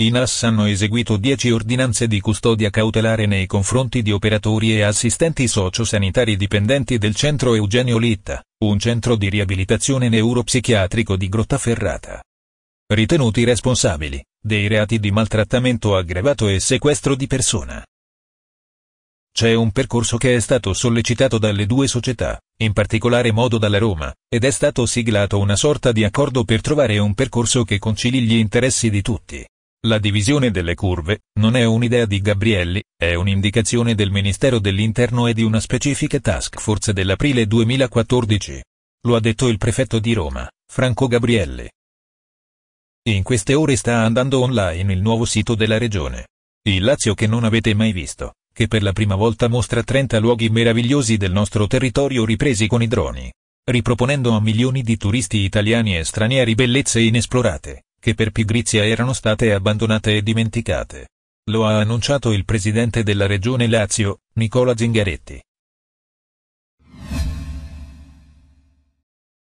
I NAS hanno eseguito 10 ordinanze di custodia cautelare nei confronti di operatori e assistenti sociosanitari dipendenti del centro Eugenio Litta, un centro di riabilitazione neuropsichiatrico di Grottaferrata. Ritenuti responsabili dei reati di maltrattamento aggravato e sequestro di persona. C'è un percorso che è stato sollecitato dalle due società, in particolare modo dalla Roma, ed è stato siglato una sorta di accordo per trovare un percorso che concili gli interessi di tutti. La divisione delle curve, non è un'idea di Gabrielli, è un'indicazione del Ministero dell'Interno e di una specifica task force dell'aprile 2014. Lo ha detto il prefetto di Roma, Franco Gabrielli. In queste ore sta andando online il nuovo sito della regione. Il Lazio che non avete mai visto, che per la prima volta mostra 30 luoghi meravigliosi del nostro territorio ripresi con i droni, riproponendo a milioni di turisti italiani e stranieri bellezze inesplorate che per pigrizia erano state abbandonate e dimenticate. Lo ha annunciato il presidente della regione Lazio, Nicola Zingaretti.